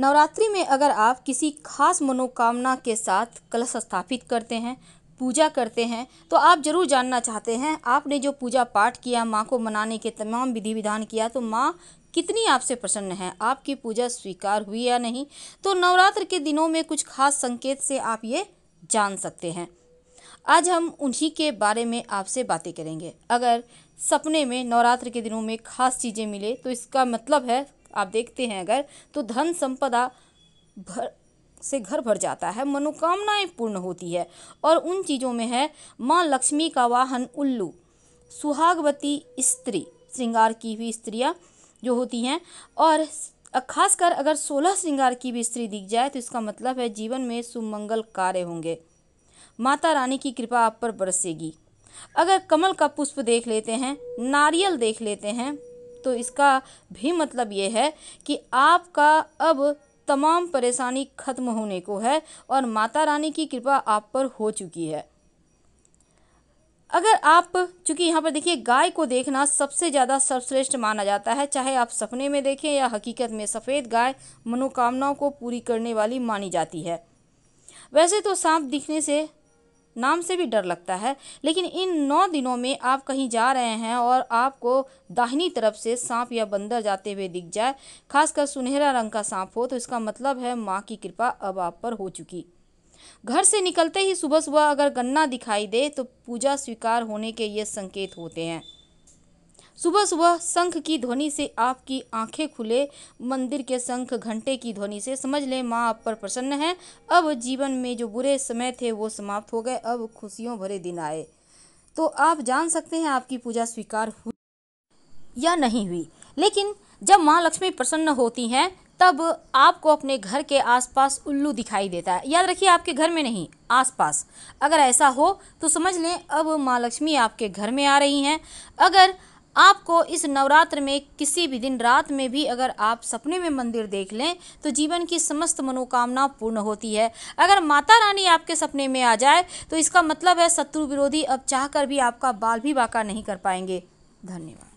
नवरात्रि में अगर आप किसी खास मनोकामना के साथ कलश स्थापित करते हैं पूजा करते हैं तो आप ज़रूर जानना चाहते हैं आपने जो पूजा पाठ किया माँ को मनाने के तमाम विधि विधान किया तो माँ कितनी आपसे प्रसन्न है आपकी पूजा स्वीकार हुई या नहीं तो नवरात्र के दिनों में कुछ खास संकेत से आप ये जान सकते हैं आज हम उन्हीं के बारे में आपसे बातें करेंगे अगर सपने में नवरात्र के दिनों में खास चीज़ें मिले तो इसका मतलब है आप देखते हैं अगर तो धन संपदा भर से घर भर जाता है मनोकामनाएं पूर्ण होती है और उन चीज़ों में है माँ लक्ष्मी का वाहन उल्लू सुहागवती स्त्री श्रृंगार की हुई स्त्रियाँ जो होती हैं और खासकर अगर सोलह श्रृंगार की भी स्त्री दिख जाए तो इसका मतलब है जीवन में सुमंगल कार्य होंगे माता रानी की कृपा आप पर बरसेगी अगर कमल का पुष्प देख लेते हैं नारियल देख लेते हैं तो इसका भी मतलब ये है कि आपका अब तमाम परेशानी खत्म होने को है और माता रानी की कृपा आप पर हो चुकी है अगर आप चूंकि यहाँ पर देखिए गाय को देखना सबसे ज़्यादा सर्वश्रेष्ठ माना जाता है चाहे आप सपने में देखें या हकीकत में सफ़ेद गाय मनोकामनाओं को पूरी करने वाली मानी जाती है वैसे तो सांप दिखने से नाम से भी डर लगता है लेकिन इन नौ दिनों में आप कहीं जा रहे हैं और आपको दाहिनी तरफ से सांप या बंदर जाते हुए दिख जाए खासकर सुनहरा रंग का सांप हो तो इसका मतलब है माँ की कृपा अब आप पर हो चुकी घर से निकलते ही सुबह सुबह अगर गन्ना दिखाई दे तो पूजा स्वीकार होने के ये संकेत होते हैं सुबह सुबह शंख की ध्वनि से आपकी आंखें खुले मंदिर के शंख घंटे की ध्वनि से समझ लें माँ आप पर प्रसन्न है अब जीवन में जो बुरे समय थे वो समाप्त हो गए अब खुशियों भरे दिन आए तो आप जान सकते हैं आपकी पूजा स्वीकार हुई या नहीं हुई लेकिन जब माँ लक्ष्मी प्रसन्न होती हैं तब आपको अपने घर के आसपास उल्लू दिखाई देता है याद रखिए आपके घर में नहीं आसपास अगर ऐसा हो तो समझ लें अब माँ लक्ष्मी आपके घर में आ रही हैं अगर आपको इस नवरात्र में किसी भी दिन रात में भी अगर आप सपने में मंदिर देख लें तो जीवन की समस्त मनोकामना पूर्ण होती है अगर माता रानी आपके सपने में आ जाए तो इसका मतलब है शत्रु विरोधी अब चाह भी आपका बाल भी बाका नहीं कर पाएंगे धन्यवाद